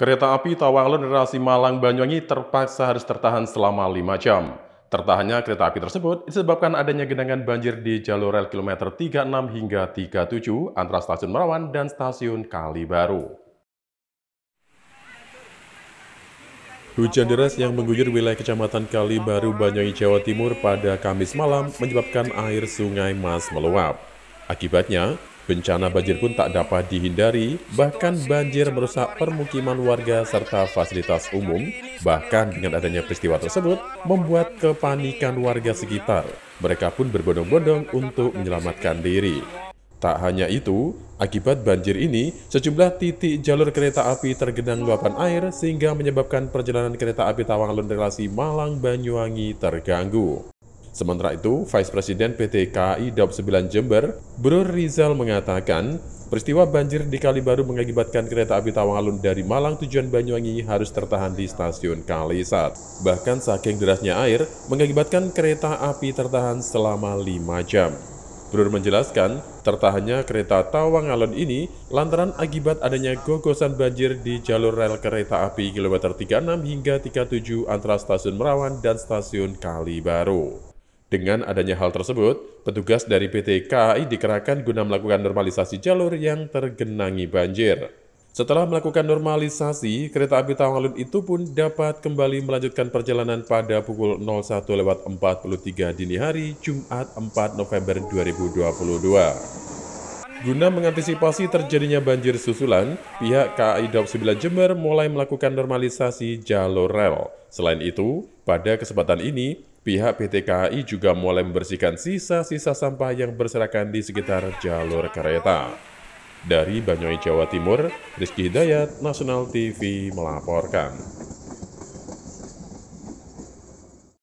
Kereta api tawanglon Rasi Malang Banyuwangi terpaksa harus tertahan selama 5 jam. Tertahannya kereta api tersebut disebabkan adanya genangan banjir di jalur rel kilometer 36 hingga 37 antara stasiun Merawan dan stasiun Kalibaru. Hujan deras yang mengguyur wilayah Kecamatan Kalibaru Banyuwangi Jawa Timur pada Kamis malam menyebabkan air sungai Mas meluap. Akibatnya, Bencana banjir pun tak dapat dihindari, bahkan banjir merusak permukiman warga serta fasilitas umum. Bahkan dengan adanya peristiwa tersebut, membuat kepanikan warga sekitar. Mereka pun berbondong-bondong untuk menyelamatkan diri. Tak hanya itu, akibat banjir ini, sejumlah titik jalur kereta api tergenang luapan air sehingga menyebabkan perjalanan kereta api Alun relasi Malang-Banyuwangi terganggu. Sementara itu, Vice President PT KAI Daup 9 Jember, Bro Rizal mengatakan, peristiwa banjir di Kalibaru mengakibatkan kereta api Tawangalun dari Malang tujuan Banyuwangi harus tertahan di stasiun Kalisat. Bahkan saking derasnya air, mengakibatkan kereta api tertahan selama 5 jam. Brur menjelaskan, tertahannya kereta Tawangalon ini lantaran akibat adanya gogosan banjir di jalur rel kereta api kilometer 36 hingga 37 antara stasiun Merawan dan stasiun Kalibaru. Dengan adanya hal tersebut, petugas dari PT KAI dikerahkan guna melakukan normalisasi jalur yang tergenangi banjir. Setelah melakukan normalisasi, kereta api Tawangalun itu pun dapat kembali melanjutkan perjalanan pada pukul 01.43 dini hari Jumat 4 November 2022. Guna mengantisipasi terjadinya banjir susulan, pihak KAI Daup 9 Jember mulai melakukan normalisasi jalur rel. Selain itu, pada kesempatan ini, Pihak PT KAI juga mulai membersihkan sisa-sisa sampah yang berserakan di sekitar jalur kereta. Dari Banyuwangi, Jawa Timur, Rizky Hidayat, Nasional TV melaporkan.